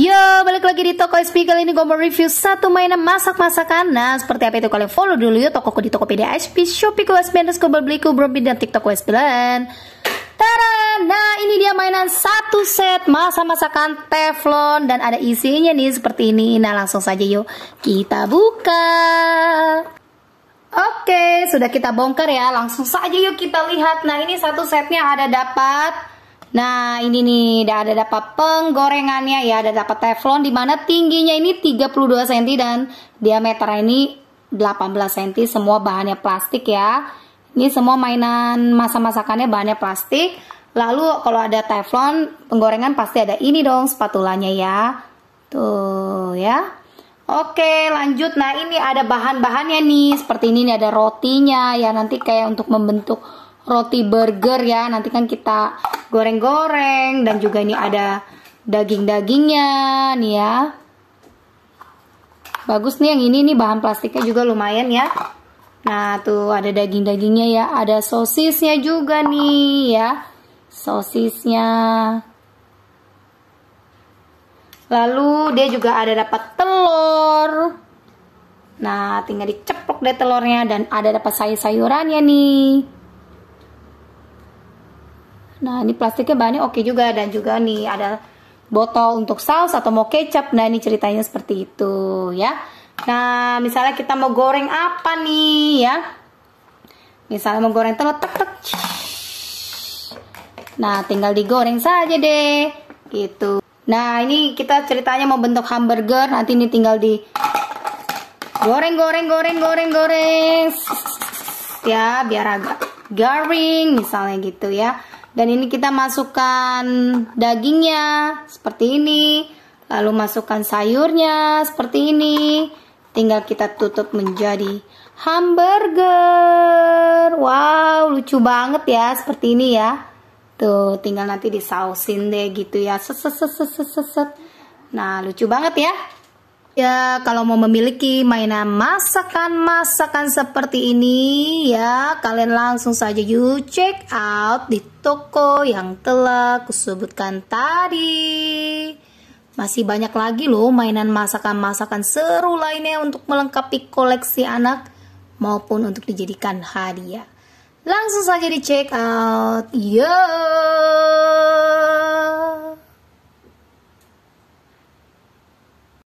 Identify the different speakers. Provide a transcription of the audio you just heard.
Speaker 1: Yo, balik lagi di Toko SP Kali ini gue mau review satu mainan masak-masakan Nah, seperti apa itu kalian follow dulu yuk toko di Tokopedia HP, Shopeeku, SP, Underscore, Beliku, Brobit, dan TikTok SP dan Tada! Nah, ini dia mainan satu set masak-masakan teflon Dan ada isinya nih seperti ini Nah, langsung saja yuk kita buka Oke, sudah kita bongkar ya Langsung saja yuk kita lihat Nah, ini satu setnya ada dapat Nah ini nih ada dapat penggorengannya ya ada dapat teflon di mana tingginya ini 32 cm dan diameter ini 18 cm semua bahannya plastik ya. Ini semua mainan masa-masakannya bahannya plastik. Lalu kalau ada teflon penggorengan pasti ada ini dong spatulanya ya. Tuh ya. Oke lanjut Nah ini ada bahan-bahannya nih Seperti ini, ini ada rotinya ya Nanti kayak untuk membentuk roti burger ya. Nanti kan kita goreng-goreng dan juga ini ada daging-dagingnya nih ya. Bagus nih yang ini nih bahan plastiknya juga lumayan ya. Nah, tuh ada daging-dagingnya ya, ada sosisnya juga nih ya. Sosisnya. Lalu dia juga ada dapat telur. Nah, tinggal diceplok deh telurnya dan ada dapat sayur-sayurannya nih. Nah, ini plastiknya bahannya oke juga dan juga nih ada botol untuk saus atau mau kecap. Nah, ini ceritanya seperti itu ya. Nah, misalnya kita mau goreng apa nih ya? Misalnya mau goreng telur tek tek. Nah, tinggal digoreng saja deh. Gitu. Nah, ini kita ceritanya mau bentuk hamburger. Nanti ini tinggal di goreng goreng goreng goreng goreng. Ya, biar agak garing misalnya gitu ya dan ini kita masukkan dagingnya seperti ini lalu masukkan sayurnya seperti ini tinggal kita tutup menjadi hamburger wow lucu banget ya seperti ini ya tuh tinggal nanti disausin deh gitu ya seset, seset, seset, seset. nah lucu banget ya Ya, kalau mau memiliki mainan masakan-masakan seperti ini, ya kalian langsung saja you check out di toko yang telah kusebutkan tadi. Masih banyak lagi loh mainan masakan-masakan seru lainnya untuk melengkapi koleksi anak maupun untuk dijadikan hadiah. Langsung saja di check out. Yo!